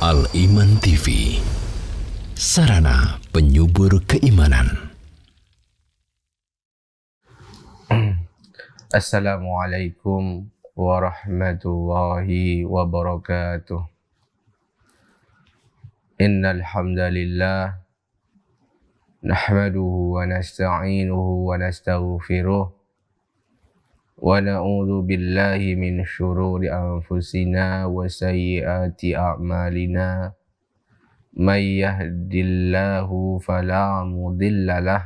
Al-Iman TV Sarana penyubur keimanan Assalamualaikum warahmatullahi wabarakatuh Innal hamdalillah nahmaduhu wa nasta'inuhu wa nastaghfiruh ونعوذ بالله من شرور أنفسنا وسيئات أعمالنا من يهد الله فلا مضل له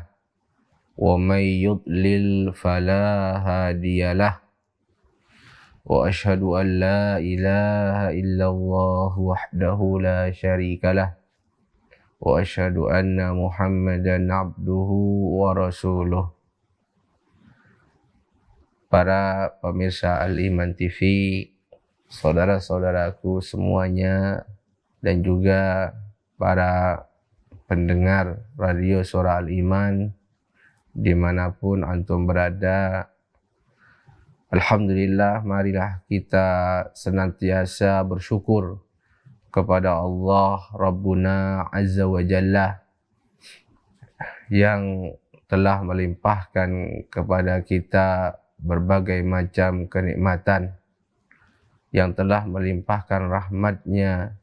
ومن يضلل فلا هادي له وأشهد أن لا إله إلا الله وحده لا شريك له وأشهد أن محمدا عبده ورسوله para pemirsa Al-Iman TV, saudara-saudaraku semuanya, dan juga para pendengar radio Suara Al-Iman, dimanapun Antum berada. Alhamdulillah, marilah kita senantiasa bersyukur kepada Allah Rabbuna Azza wa Jalla yang telah melimpahkan kepada kita berbagai macam kenikmatan yang telah melimpahkan rahmatnya,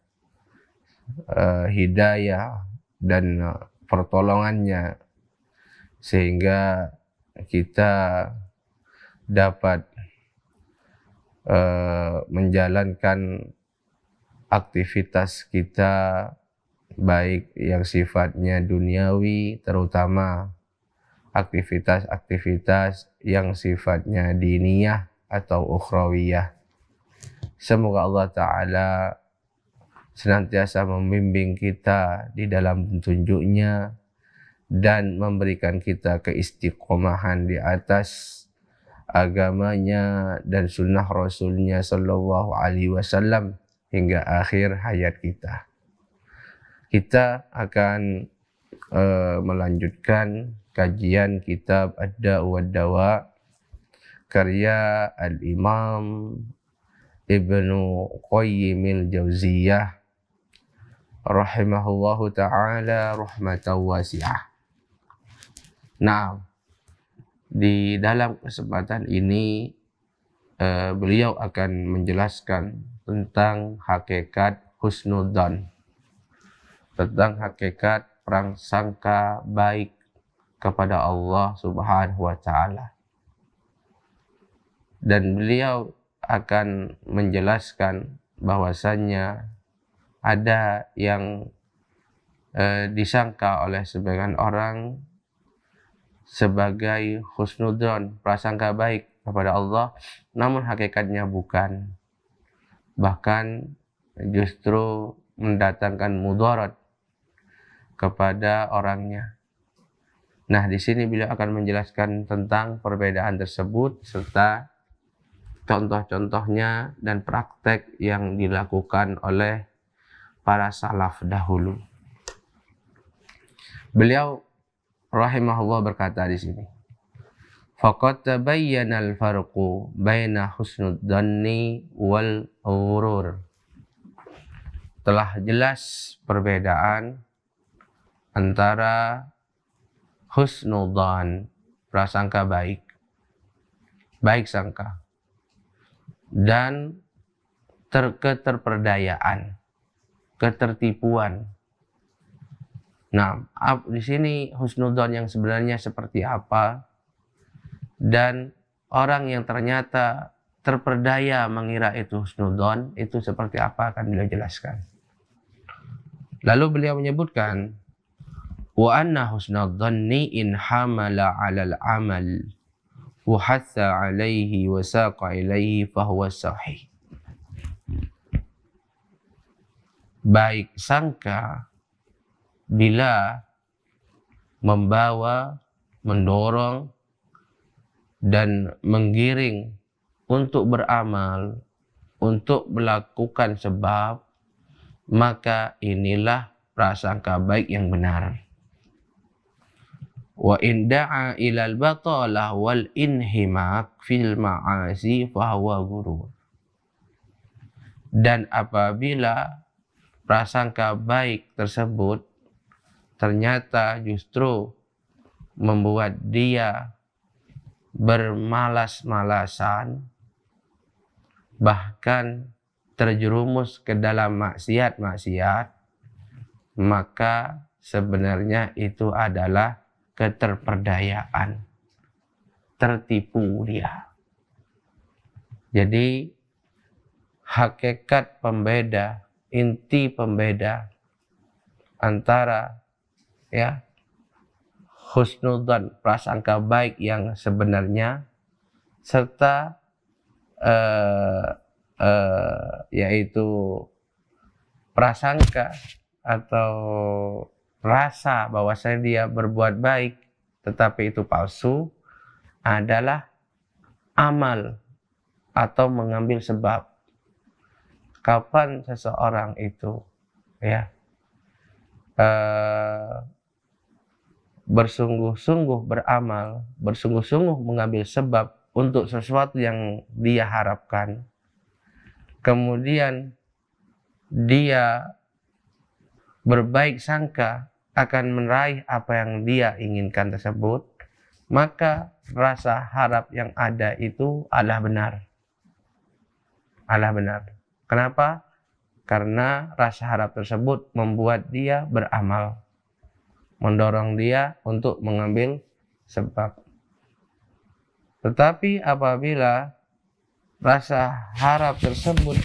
uh, hidayah, dan eh, pertolongannya sehingga kita dapat uh, menjalankan aktivitas kita baik yang sifatnya duniawi terutama aktivitas-aktivitas yang sifatnya diniyah atau ukhrawiyah. Semoga Allah Ta'ala senantiasa membimbing kita di dalam petunjuknya dan memberikan kita keistiqomahan di atas agamanya dan sunnah Rasulnya Sallallahu Alaihi Wasallam hingga akhir hayat kita. Kita akan Eh, melanjutkan kajian kitab ada da karya Al-Imam Ibnu Qayyimil Jauziyah rahimahullahu taala rahmatan wasi'ah. Nah, di dalam kesempatan ini eh, beliau akan menjelaskan tentang hakikat husnudzon. Tentang hakikat sangka baik kepada Allah Subhanahu wa taala. Dan beliau akan menjelaskan bahwasannya ada yang eh, disangka oleh sebagian orang sebagai husnudon, prasangka baik kepada Allah, namun hakikatnya bukan. Bahkan justru mendatangkan mudarat kepada orangnya. Nah, di sini beliau akan menjelaskan tentang perbedaan tersebut serta contoh-contohnya dan praktek yang dilakukan oleh para salaf dahulu. Beliau rahimahullah berkata di sini, "Faqad tabayyana al-farqu baina husnul dhanni wal ghurur." Telah jelas perbedaan antara husnudhan prasangka baik, baik sangka, dan ter keterperdayaan, ketertipuan. Nah, di sini husnudhan yang sebenarnya seperti apa dan orang yang ternyata terperdaya mengira itu husnudhan itu seperti apa akan beliau jelaskan. Lalu beliau menyebutkan wa anna dhanni in hamala 'alal amal wa hatha 'alaihi wa saqa ilaihi fahuwa sahih baik sangka bila membawa mendorong dan menggiring untuk beramal untuk melakukan sebab maka inilah prasangka baik yang benar wa in da'a ilal batalah wal inhimak fil ma'asi fahuwa guru dan apabila prasangka baik tersebut ternyata justru membuat dia bermalas-malasan bahkan terjerumus ke dalam maksiat-maksiat maka sebenarnya itu adalah keterperdayaan, tertipu dia. Jadi hakikat pembeda, inti pembeda antara ya husnudzan prasangka baik yang sebenarnya serta eh, eh, yaitu prasangka atau rasa bahwasanya dia berbuat baik tetapi itu palsu adalah amal atau mengambil sebab kapan seseorang itu ya eh, bersungguh-sungguh beramal, bersungguh-sungguh mengambil sebab untuk sesuatu yang dia harapkan. Kemudian dia berbaik sangka akan meraih apa yang dia inginkan tersebut, maka rasa harap yang ada itu adalah benar. Adalah benar. Kenapa? Karena rasa harap tersebut membuat dia beramal. Mendorong dia untuk mengambil sebab. Tetapi apabila rasa harap tersebut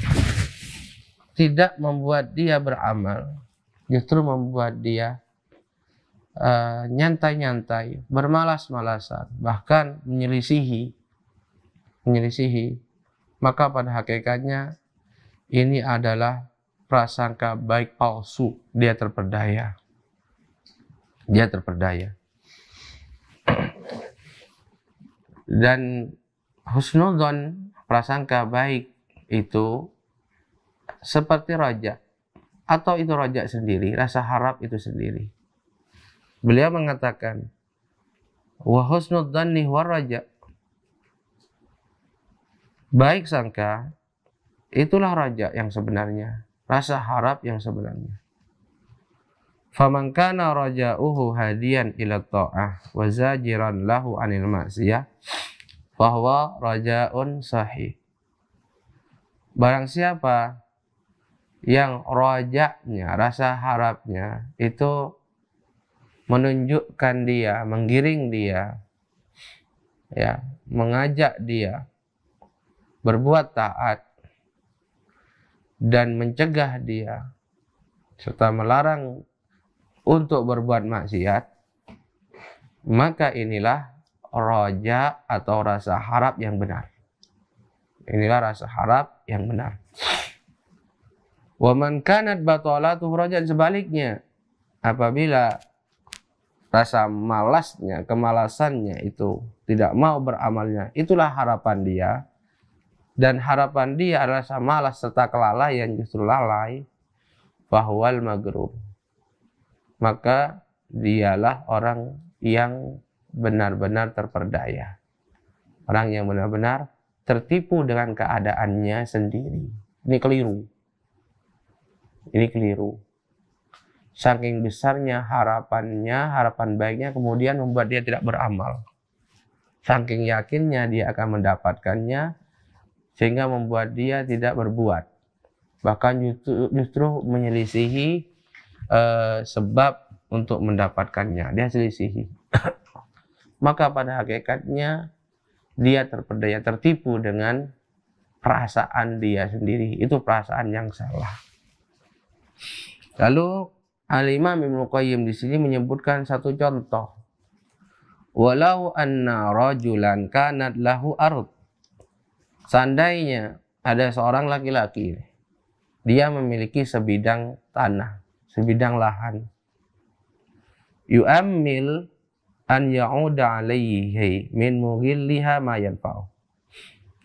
tidak membuat dia beramal, justru membuat dia Eh, nyantai-nyantai, uh, bermalas-malasan, bahkan menyelisihi, menyelisihi, maka pada hakikatnya ini adalah prasangka baik palsu, dia terperdaya. Dia terperdaya. Dan husnudon, prasangka baik itu seperti raja atau itu raja sendiri, rasa harap itu sendiri Beliau mengatakan, wa husnul dhanni waraja. Baik sangka, itulah raja yang sebenarnya. Rasa harap yang sebenarnya. Faman kana raja'uhu hadiyan ila ta'ah wa zajiran lahu anil ma'siyah bahwa raja'un sahih. Barang siapa yang rojaknya, rasa harapnya itu menunjukkan dia, menggiring dia, ya, mengajak dia berbuat taat dan mencegah dia serta melarang untuk berbuat maksiat, maka inilah roja atau rasa harap yang benar. Inilah rasa harap yang benar. Waman kanat tuh roja sebaliknya. Apabila rasa malasnya, kemalasannya itu, tidak mau beramalnya, itulah harapan dia. Dan harapan dia adalah rasa malas serta kelalaian justru lalai bahwa magrub. Maka dialah orang yang benar-benar terperdaya. Orang yang benar-benar tertipu dengan keadaannya sendiri. Ini keliru. Ini keliru Saking besarnya harapannya, harapan baiknya kemudian membuat dia tidak beramal. Saking yakinnya dia akan mendapatkannya sehingga membuat dia tidak berbuat. Bahkan justru, justru menyelisihi eh, sebab untuk mendapatkannya. Dia selisihi. Maka pada hakikatnya dia terpedaya tertipu dengan perasaan dia sendiri. Itu perasaan yang salah. Lalu Al-Imam Ibnu Qayyim di sini menyebutkan satu contoh. Walau anna rajulan kanat lahu ard. Seandainya ada seorang laki-laki, dia memiliki sebidang tanah, sebidang lahan. Yu'ammil an ya'uda alaihi min mughilliha ma yanfa'u.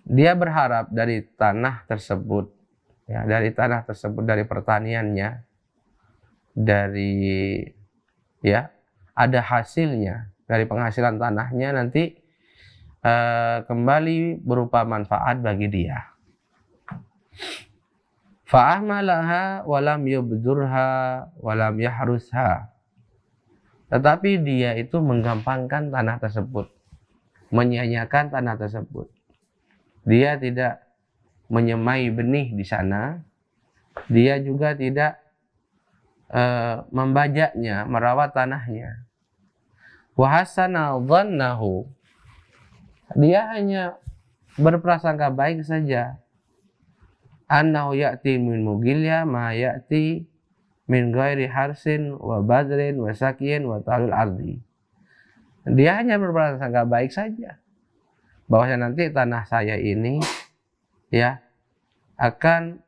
Dia berharap dari tanah tersebut, ya, dari tanah tersebut, dari pertaniannya, dari ya ada hasilnya dari penghasilan tanahnya nanti eh, kembali berupa manfaat bagi dia. Fa'ahmalaha walam yubdurha walam yahrusha. Tetapi dia itu menggampangkan tanah tersebut. menyanyakan tanah tersebut. Dia tidak menyemai benih di sana. Dia juga tidak Eh, membajaknya, merawat tanahnya. Wahasana Dia hanya berprasangka baik saja. Annahu ya'ti min mugilya ma ya'ti min ghairi harsin wa badrin wa sakyin wa talul ardi. Dia hanya berprasangka baik saja. Bahwasanya nanti tanah saya ini ya akan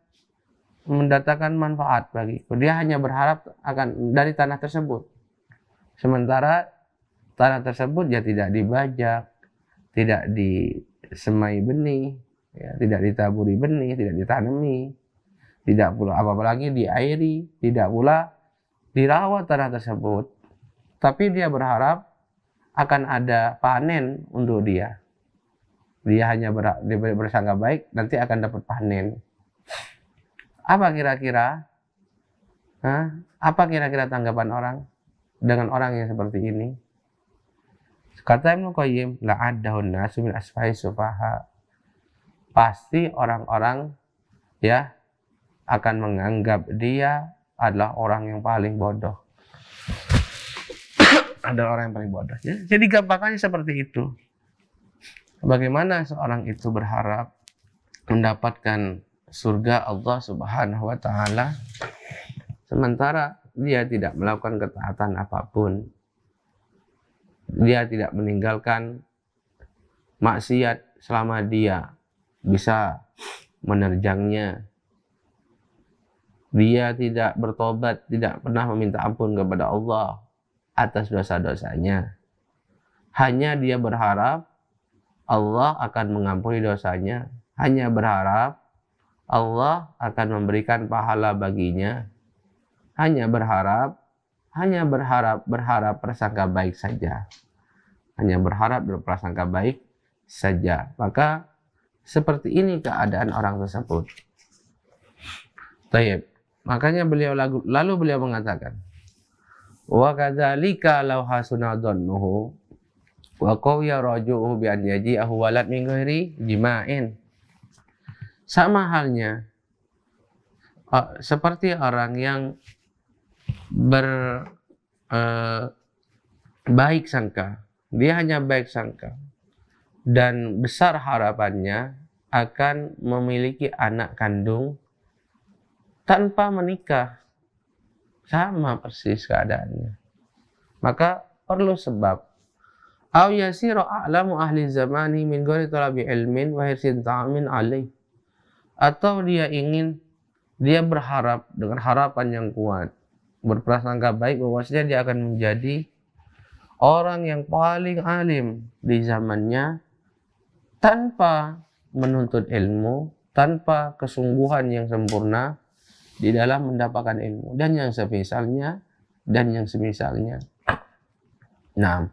mendatangkan manfaat bagi Dia hanya berharap akan dari tanah tersebut. Sementara tanah tersebut ya tidak dibajak, tidak disemai benih, ya, tidak ditaburi benih, tidak ditanami, tidak pula apa lagi diairi, tidak pula dirawat tanah tersebut. Tapi dia berharap akan ada panen untuk dia. Dia hanya bersangka baik, nanti akan dapat panen. Apa kira-kira? Apa kira-kira tanggapan orang dengan orang yang seperti ini? Kata Ibnu Qayyim, ada nasu min asfahi subaha Pasti orang-orang ya akan menganggap dia adalah orang yang paling bodoh. adalah orang yang paling bodoh. Ya. Jadi gampangnya seperti itu. Bagaimana seorang itu berharap mendapatkan surga Allah Subhanahu wa taala sementara dia tidak melakukan ketaatan apapun dia tidak meninggalkan maksiat selama dia bisa menerjangnya dia tidak bertobat, tidak pernah meminta ampun kepada Allah atas dosa-dosanya. Hanya dia berharap Allah akan mengampuni dosanya, hanya berharap Allah akan memberikan pahala baginya. Hanya berharap, hanya berharap, berharap persangka baik saja. Hanya berharap berprasangka baik saja. Maka seperti ini keadaan orang tersebut. Taib. Makanya beliau lagu, lalu beliau mengatakan, wa kadzalika law hasuna dhannuhu wa qawiya raju'uhu bi an yaji'ahu walad min ghairi jima'in sama halnya uh, seperti orang yang ber uh, baik sangka, dia hanya baik sangka dan besar harapannya akan memiliki anak kandung tanpa menikah. Sama persis keadaannya. Maka perlu sebab. Au yasiru a'lamu ahli zamani min ghairi talabi ilmin wa hirsin tamin alai atau dia ingin dia berharap dengan harapan yang kuat berprasangka baik bahwasanya dia akan menjadi orang yang paling alim di zamannya tanpa menuntut ilmu tanpa kesungguhan yang sempurna di dalam mendapatkan ilmu dan yang semisalnya dan yang semisalnya nah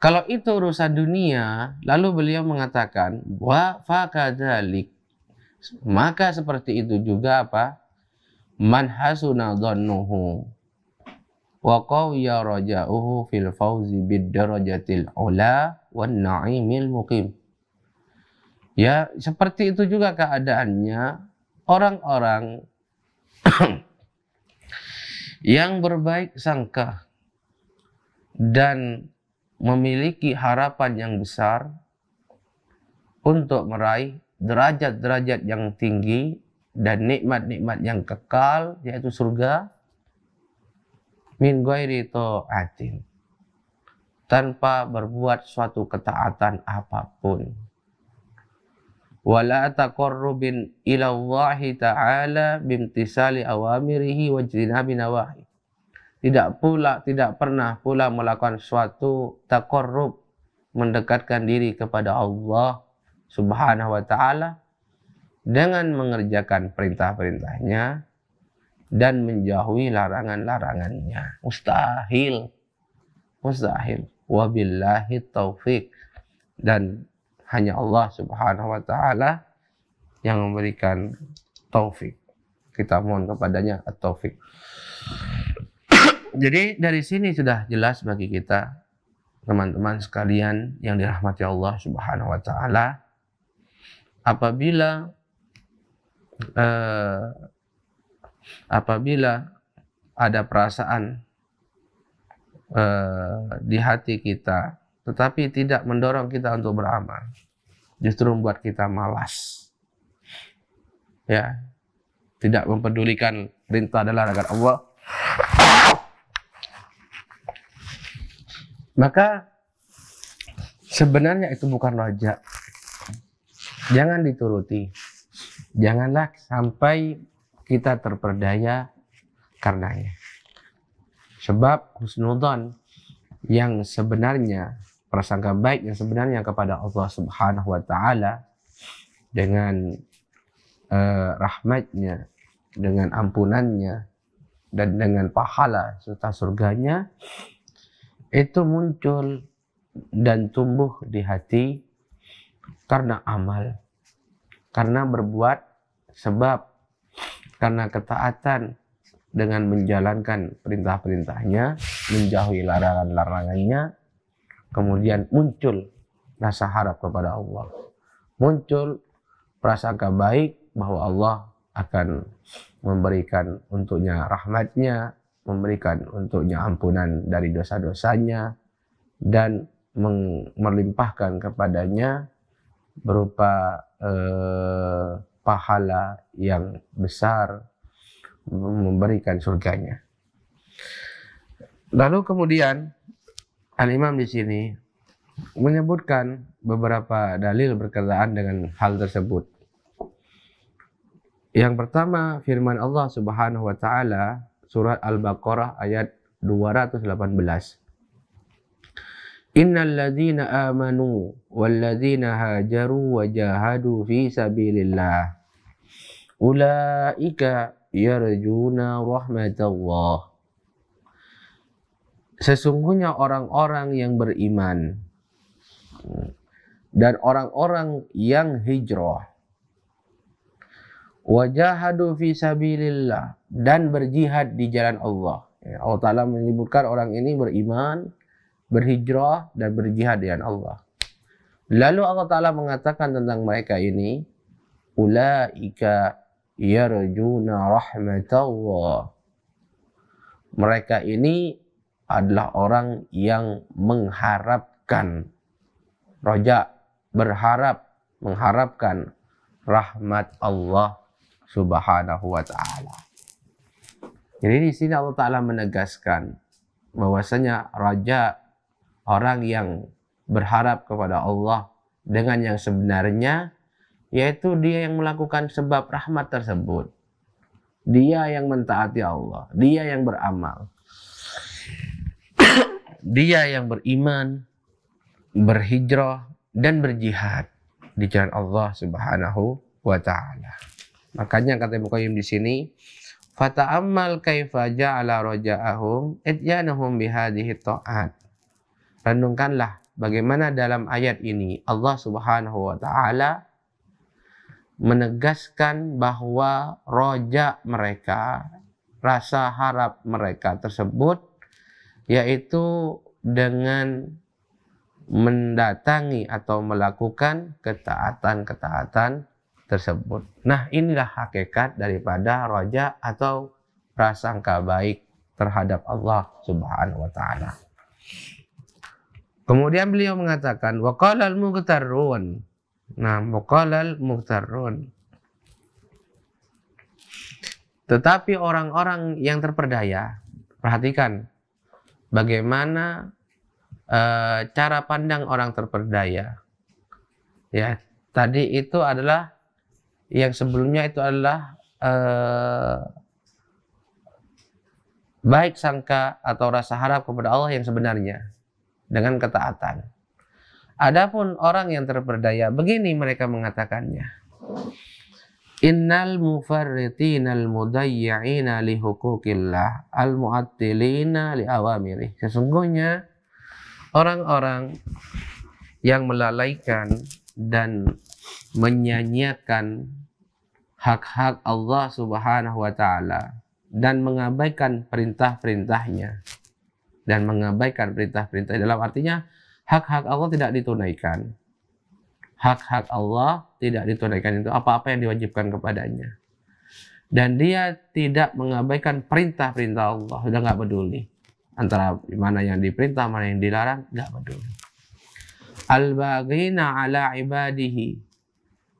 kalau itu urusan dunia lalu beliau mengatakan wa fakadzalik maka seperti itu juga apa man hasuna dhannuhu wa qawiya raja'uhu fil fawzi bid darajatil ula wan na'imil muqim ya seperti itu juga keadaannya orang-orang yang berbaik sangka dan memiliki harapan yang besar untuk meraih derajat-derajat yang tinggi dan nikmat-nikmat yang kekal yaitu surga min ghairi atin tanpa berbuat suatu ketaatan apapun wala taqarrubin ila Allah taala bimtisali awamirihi wa jinabi nawahi tidak pula tidak pernah pula melakukan suatu taqarrub mendekatkan diri kepada Allah Subhanahu wa taala dengan mengerjakan perintah-perintahnya dan menjauhi larangan-larangannya. Mustahil. Mustahil. Wabillahi taufik. Dan hanya Allah Subhanahu wa taala yang memberikan taufik. Kita mohon kepadanya taufik. Jadi dari sini sudah jelas bagi kita teman-teman sekalian yang dirahmati Allah Subhanahu wa taala apabila eh, apabila ada perasaan eh, di hati kita tetapi tidak mendorong kita untuk beramal justru membuat kita malas ya tidak mempedulikan perintah dan larangan Allah maka sebenarnya itu bukan rojak Jangan dituruti. Janganlah sampai kita terperdaya karenanya. Sebab husnudon yang sebenarnya prasangka baik yang sebenarnya kepada Allah Subhanahu wa taala dengan uh, rahmatnya, dengan ampunannya dan dengan pahala serta surganya itu muncul dan tumbuh di hati karena amal, karena berbuat sebab, karena ketaatan dengan menjalankan perintah-perintahnya, menjauhi larangan-larangannya, kemudian muncul rasa harap kepada Allah. Muncul prasangka baik bahwa Allah akan memberikan untuknya rahmatnya, memberikan untuknya ampunan dari dosa-dosanya, dan melimpahkan kepadanya berupa eh, pahala yang besar memberikan surganya. Lalu kemudian Al-Imam di sini menyebutkan beberapa dalil berkenaan dengan hal tersebut. Yang pertama firman Allah Subhanahu wa taala surat Al-Baqarah ayat 218. Innalladzina amanu ladzina hajaru wa jahadu fi sabilillah ulaika yarjuna rahmatallah Sesungguhnya orang-orang yang beriman dan orang-orang yang hijrah wajahadu fi sabilillah dan berjihad di jalan Allah. Ya, Allah Ta'ala menyebutkan orang ini beriman berhijrah dan berjihad dengan Allah. Lalu Allah Ta'ala mengatakan tentang mereka ini, Ula'ika yarjuna rahmatullah. Mereka ini adalah orang yang mengharapkan roja berharap mengharapkan rahmat Allah Subhanahu wa taala. Jadi di sini Allah taala menegaskan bahwasanya raja orang yang berharap kepada Allah dengan yang sebenarnya yaitu dia yang melakukan sebab rahmat tersebut. Dia yang mentaati Allah, dia yang beramal. dia yang beriman, berhijrah dan berjihad di jalan Allah Subhanahu wa taala. Makanya kata Ibnu Qayyim di sini, fata'ammal kaifa ja'ala raja'ahum ityanahum bihadhihi ta'at renungkanlah bagaimana dalam ayat ini Allah Subhanahu wa taala menegaskan bahwa roja mereka, rasa harap mereka tersebut yaitu dengan mendatangi atau melakukan ketaatan-ketaatan tersebut. Nah, inilah hakikat daripada roja atau prasangka baik terhadap Allah Subhanahu wa taala. Kemudian beliau mengatakan waqalal mughtarrun. Nah, waqalal mughtarrun. Tetapi orang-orang yang terperdaya, perhatikan bagaimana e, cara pandang orang terperdaya. Ya, tadi itu adalah yang sebelumnya itu adalah e, baik sangka atau rasa harap kepada Allah yang sebenarnya dengan ketaatan. Adapun orang yang terperdaya, begini mereka mengatakannya. Innal mufarritinal mudayyi'ina li huquqillah al mu'attilina li awamiri. Sesungguhnya orang-orang yang melalaikan dan menyanyiakan hak-hak Allah Subhanahu wa taala dan mengabaikan perintah-perintahnya dan mengabaikan perintah-perintah dalam artinya hak-hak Allah tidak ditunaikan. Hak-hak Allah tidak ditunaikan itu apa-apa yang diwajibkan kepadanya. Dan dia tidak mengabaikan perintah-perintah Allah, sudah nggak peduli antara mana yang diperintah, mana yang dilarang, nggak peduli. Al-baghina ala ibadihi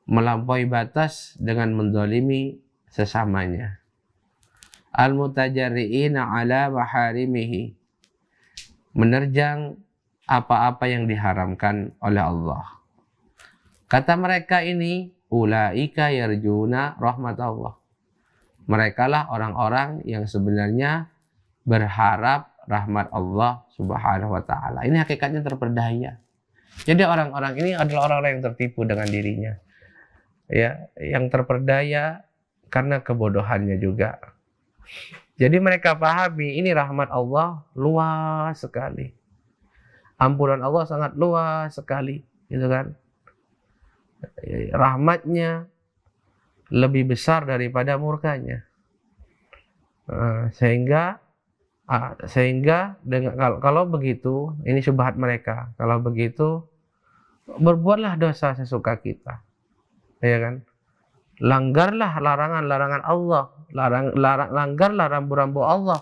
melampaui batas dengan mendolimi sesamanya. Al-mutajari'ina ala maharimihi menerjang apa-apa yang diharamkan oleh Allah. Kata mereka ini, ulaika yarjuna rahmat Allah. Mereka lah orang-orang yang sebenarnya berharap rahmat Allah Subhanahu wa taala. Ini hakikatnya terperdaya. Jadi orang-orang ini adalah orang-orang yang tertipu dengan dirinya. Ya, yang terperdaya karena kebodohannya juga. Jadi mereka pahami ini rahmat Allah luas sekali. Ampunan Allah sangat luas sekali, gitu kan? Ya, rahmatnya lebih besar daripada murkanya. Nah, sehingga ah, sehingga dengan kalau, begitu ini subhat mereka. Kalau begitu berbuatlah dosa sesuka kita. Ya kan? Langgarlah larangan-larangan Allah. Larang, larang, langgarlah rambu-rambu Allah.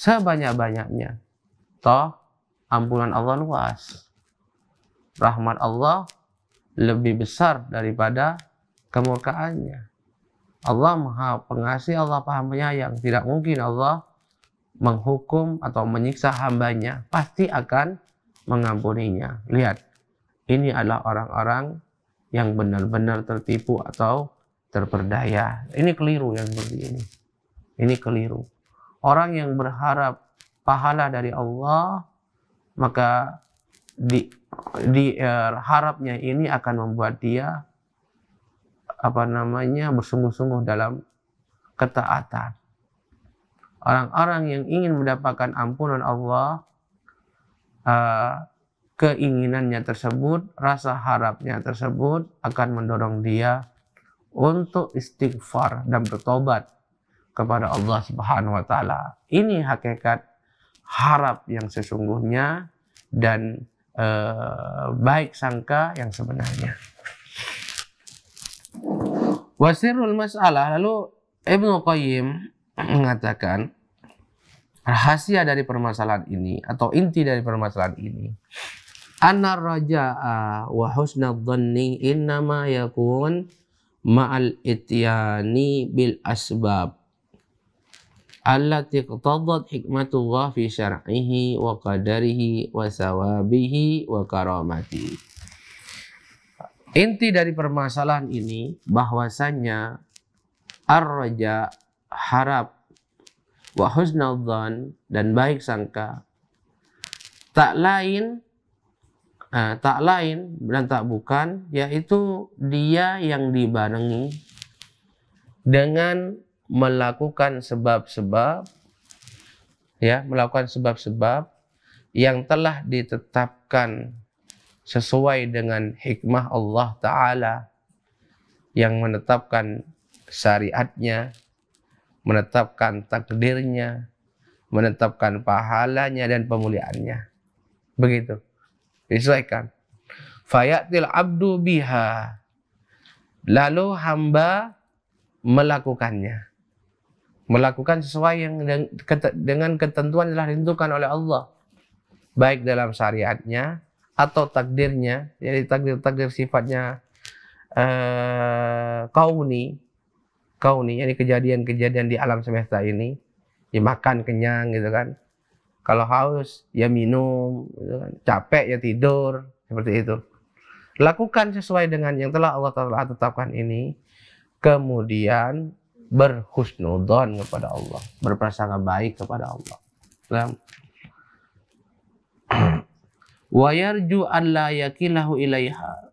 Sebanyak-banyaknya. Toh, ampunan Allah luas. Rahmat Allah lebih besar daripada kemurkaannya. Allah maha pengasih, Allah pahamnya penyayang. Tidak mungkin Allah menghukum atau menyiksa hambanya. Pasti akan mengampuninya. Lihat, ini adalah orang-orang yang benar-benar tertipu atau terperdaya. Ini keliru yang seperti ini. Ini keliru. Orang yang berharap pahala dari Allah, maka di, di er, harapnya ini akan membuat dia apa namanya bersungguh-sungguh dalam ketaatan. Orang-orang yang ingin mendapatkan ampunan Allah, eh, keinginannya tersebut, rasa harapnya tersebut akan mendorong dia untuk istighfar dan bertobat kepada Allah Subhanahu wa taala. Ini hakikat harap yang sesungguhnya dan e, baik sangka yang sebenarnya. Wasirul masalah lalu Ibnu Qayyim mengatakan rahasia dari permasalahan ini atau inti dari permasalahan ini Anar raja'a wa husnadh dhanni innama yakun ma'al ityani bil asbab allati iqtadat hikmatullah fi syar'ihi wa qadarihi wa sawabihi wa karamati inti dari permasalahan ini bahwasanya ar-raja harap wa husnadzan dan baik sangka tak lain Nah, tak lain dan tak bukan yaitu dia yang dibarengi dengan melakukan sebab-sebab ya, melakukan sebab-sebab yang telah ditetapkan sesuai dengan hikmah Allah taala yang menetapkan syariatnya, menetapkan takdirnya, menetapkan pahalanya dan pemuliaannya. Begitu disesuaikan. fayatil abdu biha lalu hamba melakukannya melakukan sesuai yang dengan ketentuan yang telah ditentukan oleh Allah baik dalam syariatnya atau takdirnya jadi takdir-takdir sifatnya eh, kauni kauni ini kejadian-kejadian di alam semesta ini dimakan kenyang gitu kan kalau haus ya minum, gitu kan. capek ya tidur, seperti itu. Lakukan sesuai dengan yang telah Allah Ta'ala tetapkan ini. Kemudian berhusnudon kepada Allah. Berprasangka baik kepada Allah. Wayarju an la yakilahu ilaiha.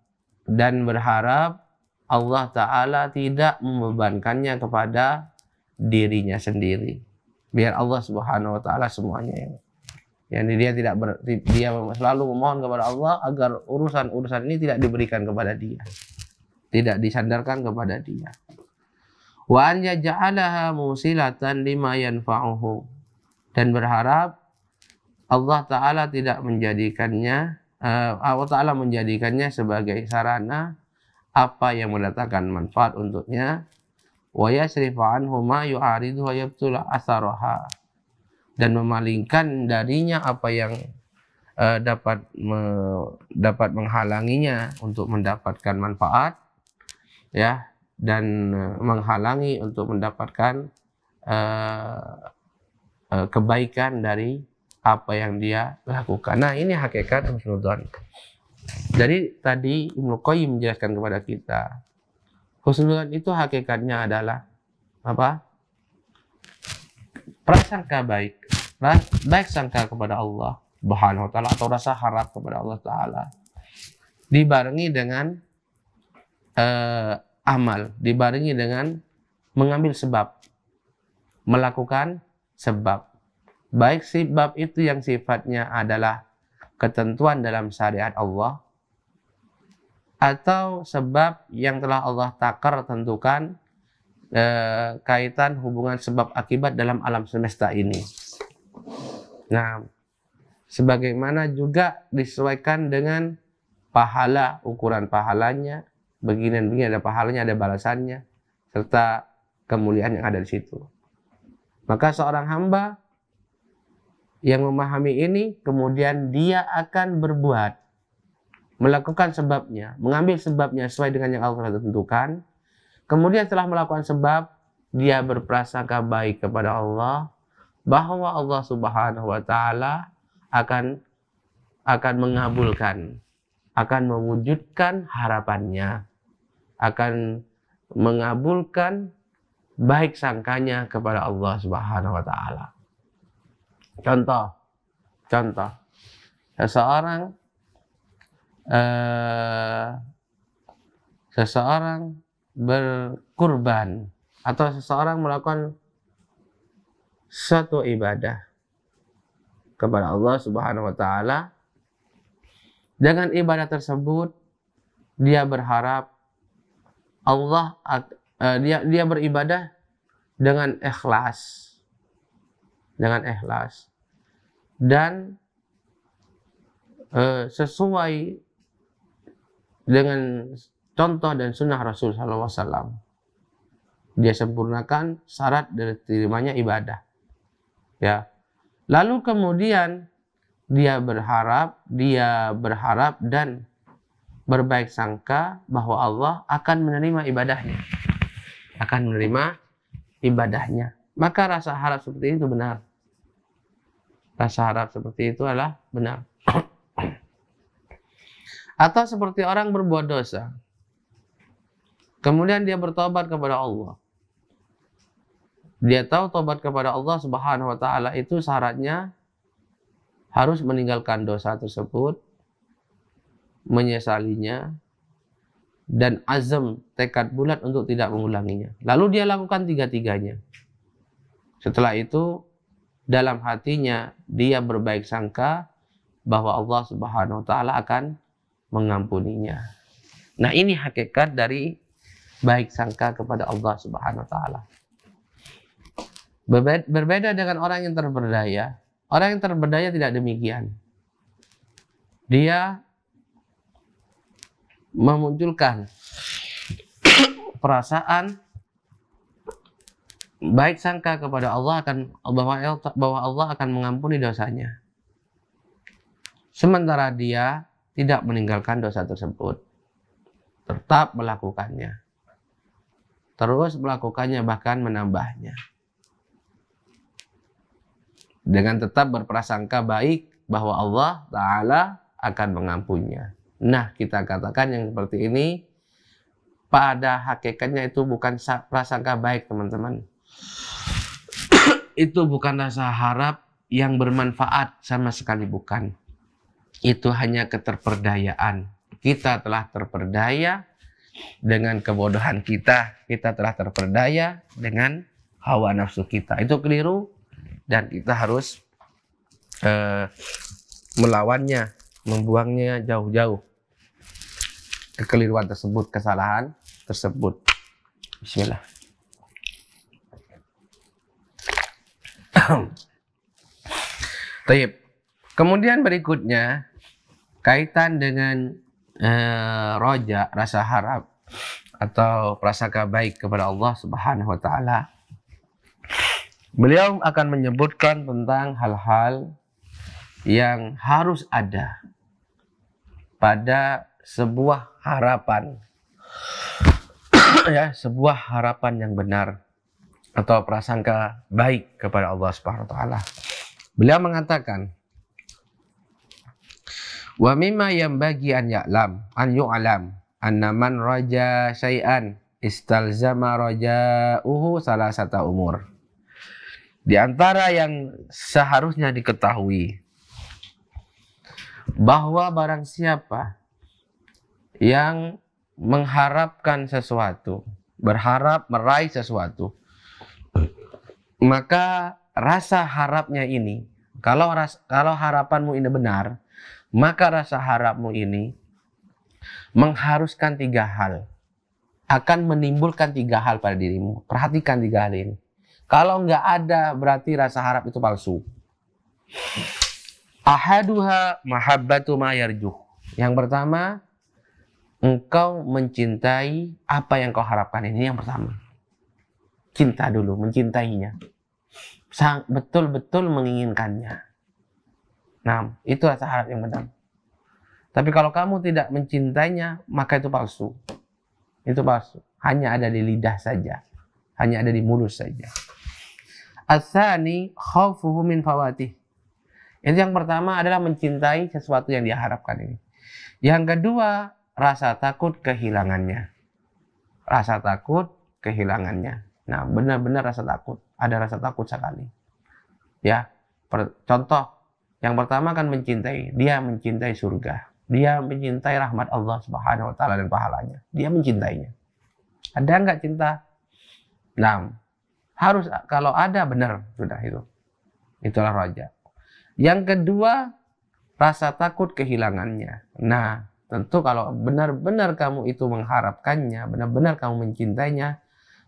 Dan berharap Allah Ta'ala tidak membebankannya kepada dirinya sendiri. Biar Allah Subhanahu Wa Ta'ala semuanya yang yang dia tidak ber, dia selalu memohon kepada Allah agar urusan-urusan ini tidak diberikan kepada dia. Tidak disandarkan kepada dia. Wa an yaj'alaha musilatan lima yanfa'uhu. Dan berharap Allah Ta'ala tidak menjadikannya, eh, Allah Ta'ala menjadikannya sebagai sarana apa yang mendatangkan manfaat untuknya. Wa yasrifa anhu ma yu'aridu wa yabtula asaraha dan memalingkan darinya apa yang uh, dapat me, dapat menghalanginya untuk mendapatkan manfaat ya dan uh, menghalangi untuk mendapatkan uh, uh, kebaikan dari apa yang dia lakukan. Nah, ini hakikat husnudzon. Jadi tadi Ibnu Qayyim menjelaskan kepada kita husnudzon itu hakikatnya adalah apa? prasangka baik, nah, baik sangka kepada Allah Subhanahu wa taala atau rasa harap kepada Allah taala. Dibarengi dengan uh, amal, dibarengi dengan mengambil sebab, melakukan sebab. Baik sebab itu yang sifatnya adalah ketentuan dalam syariat Allah atau sebab yang telah Allah takar tentukan eh, kaitan hubungan sebab akibat dalam alam semesta ini. Nah, sebagaimana juga disesuaikan dengan pahala, ukuran pahalanya, begini dan begini ada pahalanya, ada balasannya, serta kemuliaan yang ada di situ. Maka seorang hamba yang memahami ini kemudian dia akan berbuat melakukan sebabnya, mengambil sebabnya sesuai dengan yang Allah telah tentukan Kemudian setelah melakukan sebab, dia berprasangka baik kepada Allah bahwa Allah Subhanahu wa taala akan akan mengabulkan, akan mewujudkan harapannya, akan mengabulkan baik sangkanya kepada Allah Subhanahu wa taala. Contoh, contoh. Seseorang eh, seseorang berkurban atau seseorang melakukan satu ibadah kepada Allah Subhanahu wa taala dengan ibadah tersebut dia berharap Allah eh, dia dia beribadah dengan ikhlas dengan ikhlas dan eh, sesuai dengan contoh dan sunnah Rasul SAW. Dia sempurnakan syarat dari terimanya ibadah. Ya. Lalu kemudian dia berharap, dia berharap dan berbaik sangka bahwa Allah akan menerima ibadahnya. Akan menerima ibadahnya. Maka rasa harap seperti itu benar. Rasa harap seperti itu adalah benar. Atau seperti orang berbuat dosa. Kemudian dia bertobat kepada Allah. Dia tahu tobat kepada Allah Subhanahu wa taala itu syaratnya harus meninggalkan dosa tersebut, menyesalinya dan azam tekad bulat untuk tidak mengulanginya. Lalu dia lakukan tiga-tiganya. Setelah itu dalam hatinya dia berbaik sangka bahwa Allah Subhanahu wa taala akan mengampuninya. Nah, ini hakikat dari baik sangka kepada Allah Subhanahu wa taala. Berbeda dengan orang yang terberdaya. Orang yang terberdaya tidak demikian. Dia memunculkan perasaan baik sangka kepada Allah akan bahwa Allah akan mengampuni dosanya. Sementara dia tidak meninggalkan dosa tersebut, tetap melakukannya terus melakukannya bahkan menambahnya dengan tetap berprasangka baik bahwa Allah taala akan mengampuninya. Nah, kita katakan yang seperti ini pada hakikatnya itu bukan prasangka baik, teman-teman. itu bukan rasa harap yang bermanfaat sama sekali bukan. Itu hanya keterperdayaan. Kita telah terperdaya dengan kebodohan kita, kita telah terperdaya dengan hawa nafsu kita. Itu keliru dan kita harus eh, melawannya, membuangnya jauh-jauh. Kekeliruan tersebut, kesalahan tersebut. Bismillah. Taib. Kemudian berikutnya kaitan dengan eh, roja, rasa harap atau prasangka baik kepada Allah Subhanahu wa taala. Beliau akan menyebutkan tentang hal-hal yang harus ada pada sebuah harapan. ya, sebuah harapan yang benar atau prasangka baik kepada Allah Subhanahu wa taala. Beliau mengatakan Wa mimma bagi an ya'lam an yu'lam anna man raja syai'an istalzama Raja Uhu salah satu umur. Di antara yang seharusnya diketahui bahwa barang siapa yang mengharapkan sesuatu, berharap meraih sesuatu, maka rasa harapnya ini, kalau ras, kalau harapanmu ini benar, maka rasa harapmu ini mengharuskan tiga hal. Akan menimbulkan tiga hal pada dirimu. Perhatikan tiga hal ini. Kalau nggak ada berarti rasa harap itu palsu. Ahaduha mahabbatu mayarjuh Yang pertama, engkau mencintai apa yang kau harapkan ini yang pertama cinta dulu mencintainya sang betul-betul menginginkannya Nah, itu syarat yang benar. Tapi kalau kamu tidak mencintainya, maka itu palsu. Itu palsu. Hanya ada di lidah saja. Hanya ada di mulut saja. Asani khawfuhu min fawatih. Itu yang pertama adalah mencintai sesuatu yang diharapkan ini. Yang kedua, rasa takut kehilangannya. Rasa takut kehilangannya. Nah, benar-benar rasa takut. Ada rasa takut sekali. Ya, contoh yang pertama kan mencintai, dia mencintai surga. Dia mencintai rahmat Allah Subhanahu wa taala dan pahalanya. Dia mencintainya. Ada enggak cinta? Nah, harus kalau ada benar sudah itu. Itulah raja. Yang kedua, rasa takut kehilangannya. Nah, tentu kalau benar-benar kamu itu mengharapkannya, benar-benar kamu mencintainya,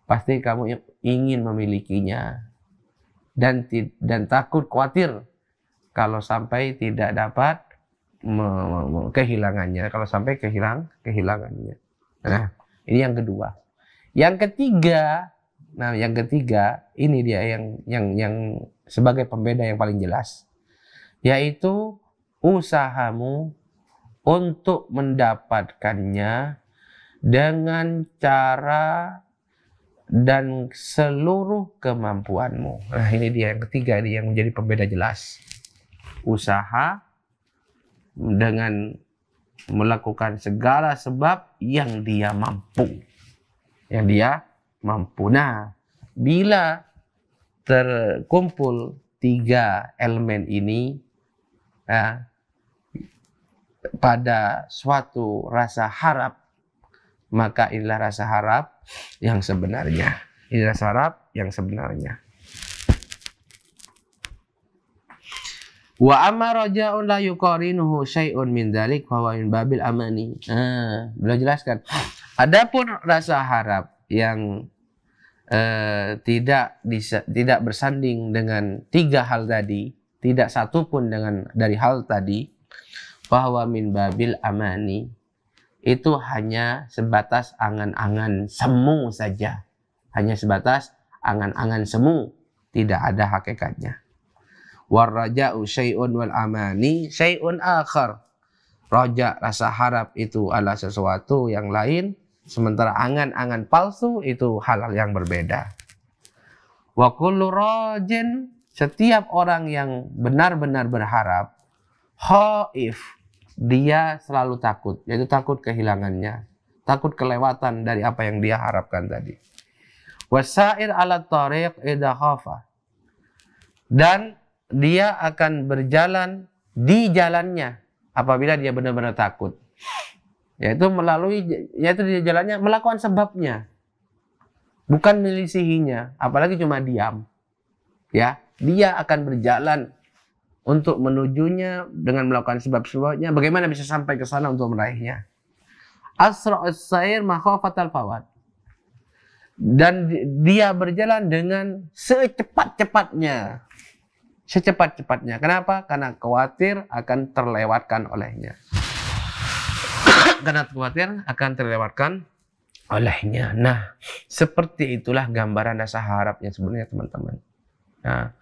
pasti kamu ingin memilikinya dan dan takut khawatir kalau sampai tidak dapat kehilangannya, kalau sampai kehilang kehilangannya. Nah, ini yang kedua. Yang ketiga, nah yang ketiga ini dia yang yang yang sebagai pembeda yang paling jelas yaitu usahamu untuk mendapatkannya dengan cara dan seluruh kemampuanmu. Nah, ini dia yang ketiga ini yang menjadi pembeda jelas usaha dengan melakukan segala sebab yang dia mampu. Yang dia mampu. Nah, bila terkumpul tiga elemen ini ya, pada suatu rasa harap, maka inilah rasa harap yang sebenarnya. Inilah rasa harap yang sebenarnya. Wa amma raja'un la yuqarinuhu syai'un min dzalik fa wa babil amani. Ah, beliau jelaskan. Adapun rasa harap yang eh, tidak disa, tidak bersanding dengan tiga hal tadi, tidak satu pun dengan dari hal tadi, bahwa min babil amani itu hanya sebatas angan-angan semu saja. Hanya sebatas angan-angan semu, tidak ada hakikatnya war raja'u wal amani syai'un akhar. Raja rasa harap itu adalah sesuatu yang lain, sementara angan-angan palsu itu hal yang berbeda. Wa kullu rajin setiap orang yang benar-benar berharap khaif dia selalu takut, yaitu takut kehilangannya, takut kelewatan dari apa yang dia harapkan tadi. Wasair ala tariq idha Dan dia akan berjalan di jalannya apabila dia benar-benar takut. Yaitu melalui yaitu di jalannya melakukan sebabnya. Bukan melisihinya, apalagi cuma diam. Ya, dia akan berjalan untuk menujunya dengan melakukan sebab-sebabnya. Bagaimana bisa sampai ke sana untuk meraihnya? Asra'us sair al fawad Dan dia berjalan dengan secepat-cepatnya secepat-cepatnya. Kenapa? Karena khawatir akan terlewatkan olehnya. Karena khawatir akan terlewatkan olehnya. Nah, seperti itulah gambaran rasa harapnya sebenarnya teman-teman. Nah,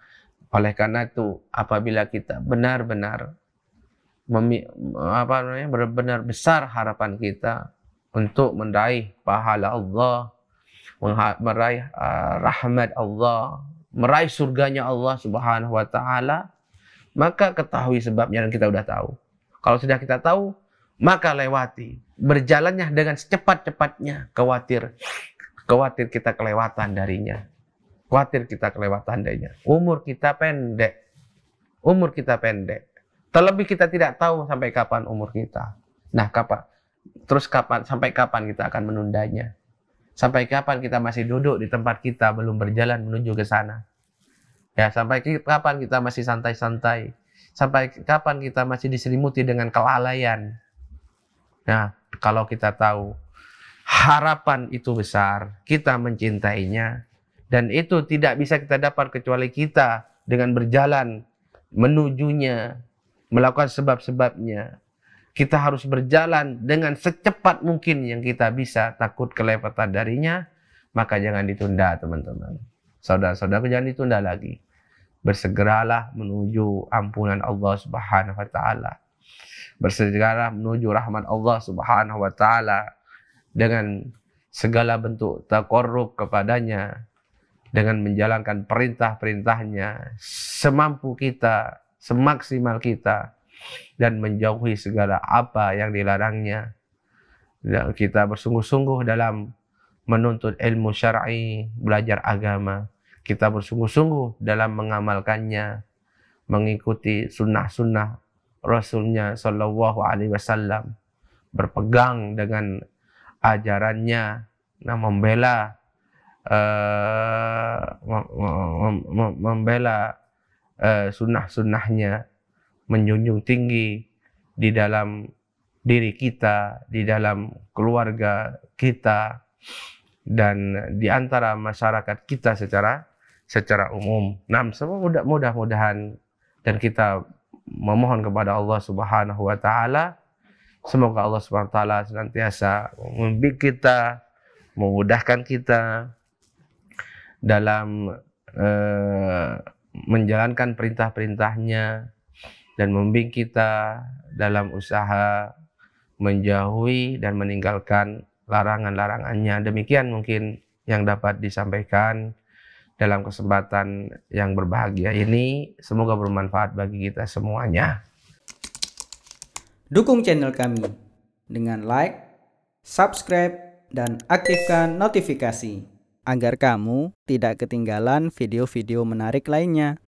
oleh karena itu apabila kita benar-benar apa namanya benar-benar besar harapan kita untuk meraih pahala Allah, meraih ah, rahmat Allah, meraih surganya Allah Subhanahu wa taala, maka ketahui sebabnya dan kita sudah tahu. Kalau sudah kita tahu, maka lewati. Berjalannya dengan secepat-cepatnya, khawatir khawatir kita kelewatan darinya. Khawatir kita kelewatan darinya. Umur kita pendek. Umur kita pendek. Terlebih kita tidak tahu sampai kapan umur kita. Nah, kapan terus kapan sampai kapan kita akan menundanya. Sampai kapan kita masih duduk di tempat kita belum berjalan menuju ke sana? Ya, sampai kapan kita masih santai-santai? Sampai kapan kita masih diselimuti dengan kelalaian? Nah, kalau kita tahu harapan itu besar, kita mencintainya dan itu tidak bisa kita dapat kecuali kita dengan berjalan menujunya, melakukan sebab-sebabnya, kita harus berjalan dengan secepat mungkin yang kita bisa takut kelepetan darinya maka jangan ditunda teman-teman saudara saudara jangan ditunda lagi bersegeralah menuju ampunan Allah Subhanahu wa taala bersegeralah menuju rahmat Allah Subhanahu wa taala dengan segala bentuk takorup kepadanya dengan menjalankan perintah-perintahnya semampu kita semaksimal kita dan menjauhi segala apa yang dilarangnya. Dan kita bersungguh-sungguh dalam menuntut ilmu syar'i, belajar agama. Kita bersungguh-sungguh dalam mengamalkannya, mengikuti sunnah-sunnah Rasulnya Shallallahu Alaihi Wasallam, berpegang dengan ajarannya, nah membela uh, mem mem membela uh, sunnah-sunnahnya menjunjung tinggi di dalam diri kita, di dalam keluarga kita, dan di antara masyarakat kita secara secara umum. Nah, semua mudah, mudahan dan kita memohon kepada Allah Subhanahu wa taala semoga Allah Subhanahu wa taala senantiasa membimbing kita, memudahkan kita dalam uh, menjalankan perintah-perintahnya, dan membimbing kita dalam usaha menjauhi dan meninggalkan larangan-larangannya. Demikian mungkin yang dapat disampaikan dalam kesempatan yang berbahagia ini. Semoga bermanfaat bagi kita semuanya. Dukung channel kami dengan like, subscribe, dan aktifkan notifikasi agar kamu tidak ketinggalan video-video menarik lainnya.